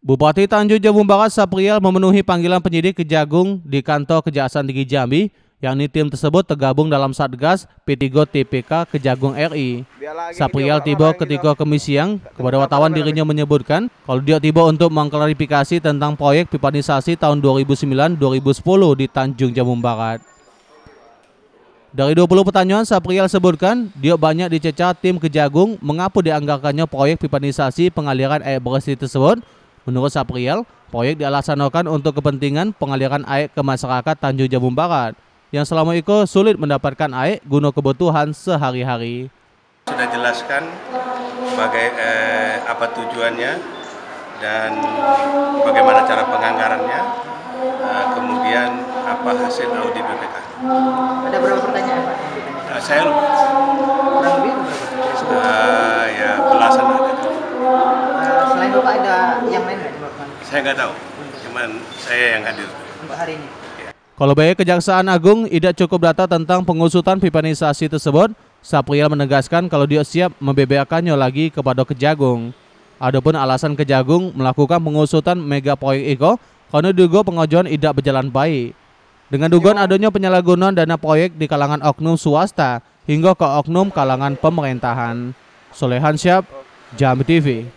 Bupati Tanjung Jabung Barat Sapriel memenuhi panggilan penyidik Kejagung di kantor Kejaksaan Tinggi Jambi yang ini tim tersebut tergabung dalam Satgas P3 TPK Kejagung RI. Sapriel tiba ketika kemis siang, kepada wartawan dirinya menyebutkan kalau dia tiba untuk mengklarifikasi tentang proyek pipanisasi tahun 2009-2010 di Tanjung Jabung Barat. Dari 20 pertanyaan Sapriel sebutkan, dia banyak dicecar tim Kejagung mengapa dianggarkannya proyek pipanisasi pengaliran air bersih tersebut Menurut Sapriel, proyek dialasanakan untuk kepentingan pengaliran air ke masyarakat Tanjung Jabung Barat yang selama itu sulit mendapatkan air guna kebutuhan sehari-hari. Sudah jelaskan bagai eh, apa tujuannya dan bagaimana cara penganggarannya, eh, kemudian apa hasil audit BPK. Ada berapa pertanyaan Pak? Nah, saya lupa. Saya nggak tahu, cuman saya yang hadir. Untuk hari ini. Iya. Kalau baik Kejaksaan Agung tidak cukup data tentang pengusutan pipanisasi tersebut, Sapriel menegaskan kalau dia siap membeberkannya lagi kepada Kejagung. Adapun alasan Kejagung melakukan pengusutan mega proyek Eko, karena duga pengajuan tidak berjalan baik. Dengan dugaan iya. adanya penyalahgunaan dana proyek di kalangan oknum swasta hingga ke oknum kalangan pemerintahan. Solehan Syab, Jam TV.